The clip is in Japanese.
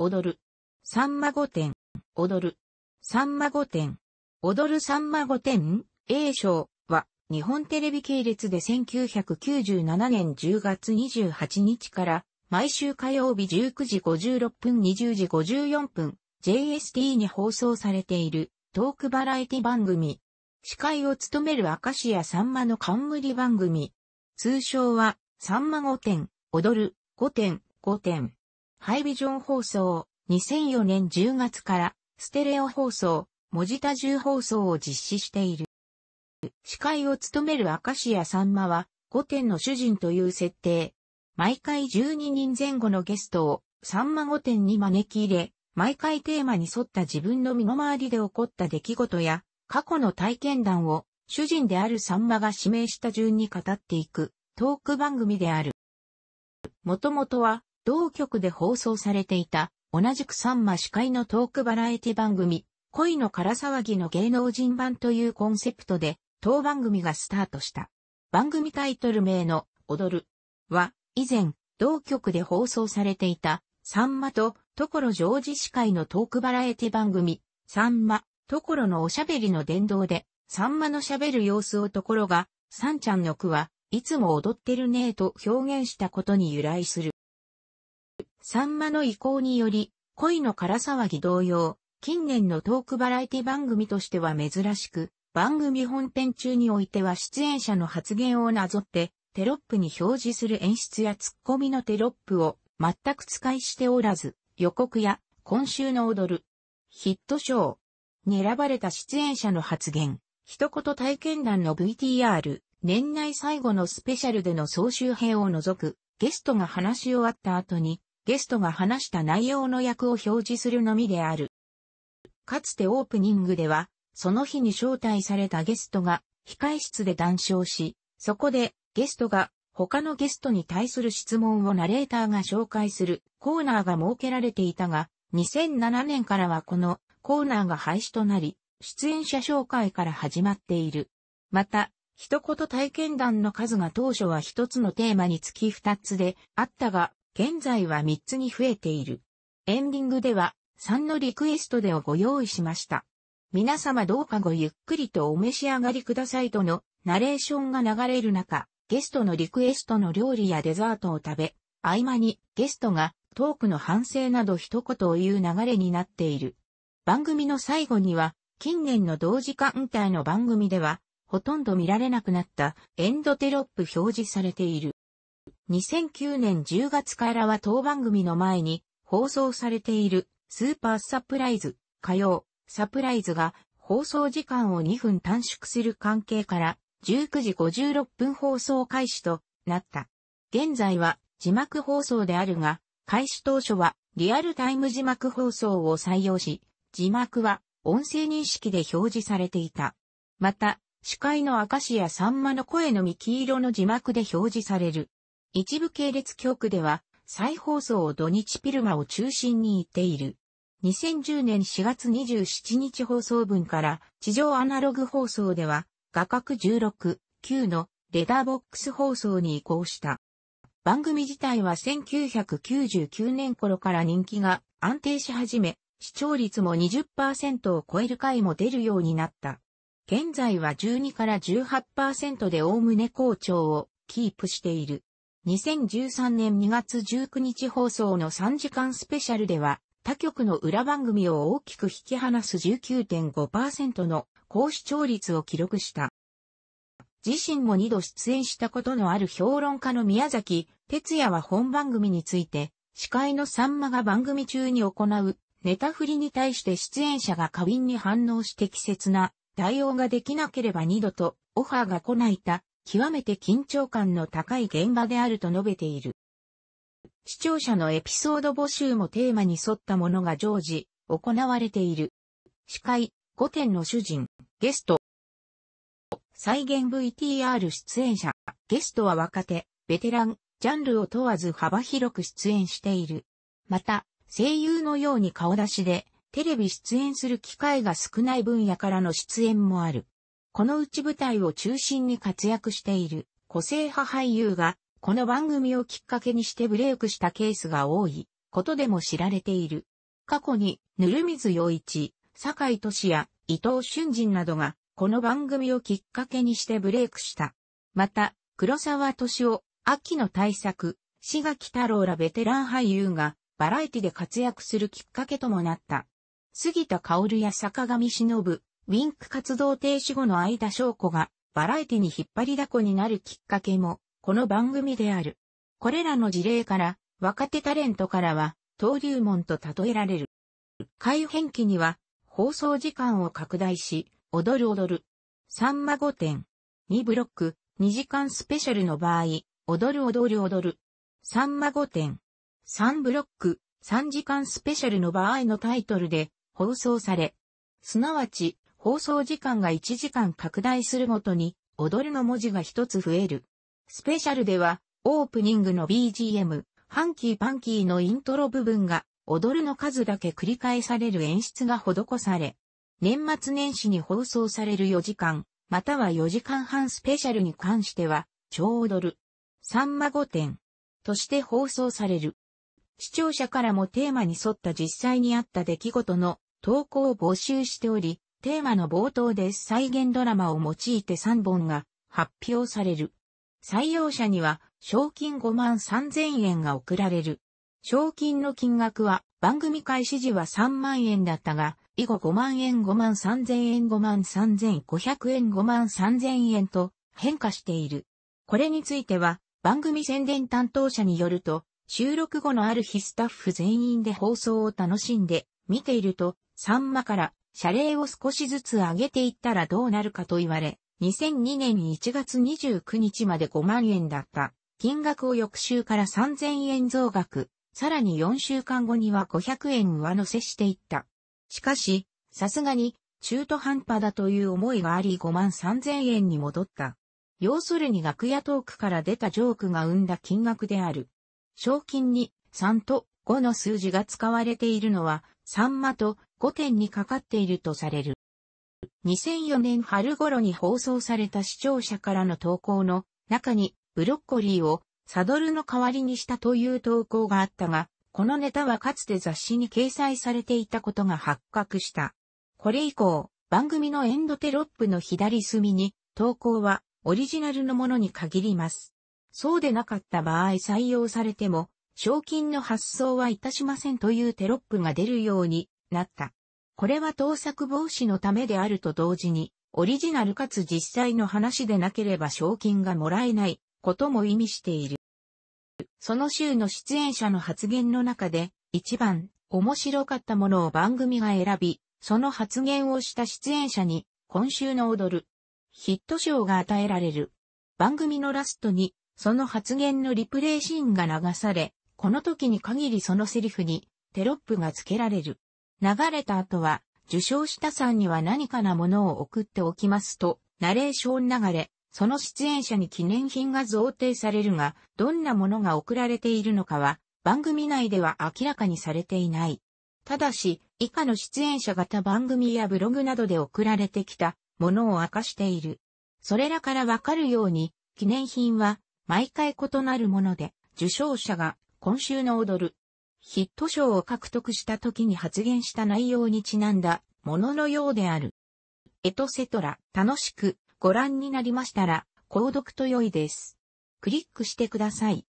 踊る。さんま御殿、踊る。さんま御殿、踊るさんま御殿、A 賞は、日本テレビ系列で1997年10月28日から、毎週火曜日19時56分20時54分、JST に放送されている、トークバラエティ番組。司会を務める明石家さんまの冠番組。通称は、さんま御殿、踊る、御殿、御殿。ハイビジョン放送、2004年10月から、ステレオ放送、文字多重放送を実施している。司会を務めるアカシアさんまは、5点の主人という設定。毎回12人前後のゲストを、さんま5点に招き入れ、毎回テーマに沿った自分の身の回りで起こった出来事や、過去の体験談を、主人であるさんまが指名した順に語っていく、トーク番組である。もともとは、同局で放送されていた、同じくサンマ司会のトークバラエティ番組、恋の空騒ぎの芸能人版というコンセプトで、当番組がスタートした。番組タイトル名の、踊る、は、以前、同局で放送されていた、サンマと、所ジョージ司会のトークバラエティ番組、サンマ、所のおしゃべりの殿堂で、サンマの喋る様子をところが、サンちゃんの句は、いつも踊ってるねえと表現したことに由来する。サンマの意向により、恋の空騒ぎ同様、近年のトークバラエティ番組としては珍しく、番組本編中においては出演者の発言をなぞって、テロップに表示する演出やツッコミのテロップを全く使いしておらず、予告や今週の踊るヒットシー、に選ばれた出演者の発言、一言体験談の VTR、年内最後のスペシャルでの総集編を除くゲストが話し終わった後にゲストが話した内容の役を表示するのみである。かつてオープニングでは、その日に招待されたゲストが、控室で談笑し、そこで、ゲストが、他のゲストに対する質問をナレーターが紹介するコーナーが設けられていたが、2007年からはこのコーナーが廃止となり、出演者紹介から始まっている。また、一言体験談の数が当初は一つのテーマにつき二つであったが、現在は3つに増えている。エンディングでは3のリクエストでをご用意しました。皆様どうかごゆっくりとお召し上がりくださいとのナレーションが流れる中、ゲストのリクエストの料理やデザートを食べ、合間にゲストがトークの反省など一言を言う流れになっている。番組の最後には、近年の同時間帯の番組では、ほとんど見られなくなったエンドテロップ表示されている。2009年10月からは当番組の前に放送されているスーパーサプライズ、火曜、サプライズが放送時間を2分短縮する関係から19時56分放送開始となった。現在は字幕放送であるが、開始当初はリアルタイム字幕放送を採用し、字幕は音声認識で表示されていた。また、司会の明石やさんまの声のみ黄色の字幕で表示される。一部系列局では、再放送を土日ピルマを中心に言っている。2010年4月27日放送分から地上アナログ放送では画角16、9のレダーボックス放送に移行した。番組自体は1999年頃から人気が安定し始め、視聴率も20%を超える回も出るようになった。現在は12から18%で概ね好調をキープしている。2013年2月19日放送の3時間スペシャルでは、他局の裏番組を大きく引き離す19.5%の高視聴率を記録した。自身も2度出演したことのある評論家の宮崎哲也は本番組について、司会のさんまが番組中に行うネタ振りに対して出演者が過敏に反応して適切な対応ができなければ2度とオファーが来ないた極めて緊張感の高い現場であると述べている。視聴者のエピソード募集もテーマに沿ったものが常時行われている。司会、5点の主人、ゲスト、再現 VTR 出演者、ゲストは若手、ベテラン、ジャンルを問わず幅広く出演している。また、声優のように顔出しで、テレビ出演する機会が少ない分野からの出演もある。このうち舞台を中心に活躍している個性派俳優が、この番組をきっかけにしてブレイクしたケースが多いことでも知られている。過去に、ぬるみず洋一、坂井俊也、伊藤俊人などが、この番組をきっかけにしてブレイクした。また、黒沢俊夫、秋の大作、志垣太郎らベテラン俳優が、バラエティで活躍するきっかけともなった。杉田香織や坂上忍、ウィンク活動停止後の相田翔子がバラエティに引っ張りだこになるきっかけも、この番組である。これらの事例から、若手タレントからは、登竜門と例えられる。改変期には、放送時間を拡大し、踊る踊る。サンマ5点。2ブロック、2時間スペシャルの場合、踊る踊る踊る。サンマ5点。3ブロック、3時間スペシャルの場合のタイトルで放送され、すなわち放送時間が1時間拡大するごとに、踊るの文字が一つ増える。スペシャルでは、オープニングの BGM、ハンキーパンキーのイントロ部分が、踊るの数だけ繰り返される演出が施され、年末年始に放送される4時間、または4時間半スペシャルに関しては、超踊る。サンマ御殿として放送される。視聴者からもテーマに沿った実際にあった出来事の投稿を募集しており、テーマの冒頭で再現ドラマを用いて3本が発表される。採用者には賞金5万3000円が贈られる。賞金の金額は番組開始時は3万円だったが、以後5万円5万3000円5万3500円5万3000円と変化している。これについては番組宣伝担当者によると、収録後のある日スタッフ全員で放送を楽しんで見ていると、サンマから謝礼を少しずつ上げていったらどうなるかと言われ、2002年1月29日まで5万円だった金額を翌週から3000円増額、さらに4週間後には500円上乗せしていった。しかし、さすがに中途半端だという思いがあり5万3000円に戻った。要するに楽屋トークから出たジョークが生んだ金額である。賞金に3と5の数字が使われているのは、サンマと5点にかかっているとされる。2004年春頃に放送された視聴者からの投稿の中にブロッコリーをサドルの代わりにしたという投稿があったが、このネタはかつて雑誌に掲載されていたことが発覚した。これ以降、番組のエンドテロップの左隅に投稿はオリジナルのものに限ります。そうでなかった場合採用されても賞金の発送はいたしませんというテロップが出るようになった。これは盗作防止のためであると同時に、オリジナルかつ実際の話でなければ賞金がもらえないことも意味している。その週の出演者の発言の中で、一番面白かったものを番組が選び、その発言をした出演者に、今週の踊る、ヒット賞が与えられる。番組のラストに、その発言のリプレイシーンが流され、この時に限りそのセリフにテロップが付けられる。流れた後は、受賞したさんには何かなものを送っておきますと、ナレーション流れ、その出演者に記念品が贈呈されるが、どんなものが送られているのかは、番組内では明らかにされていない。ただし、以下の出演者型番組やブログなどで送られてきたものを明かしている。それらからわかるように、記念品は毎回異なるもので、受賞者が今週の踊る。ヒット賞を獲得した時に発言した内容にちなんだもののようである。エトセトラ、楽しくご覧になりましたら、購読と良いです。クリックしてください。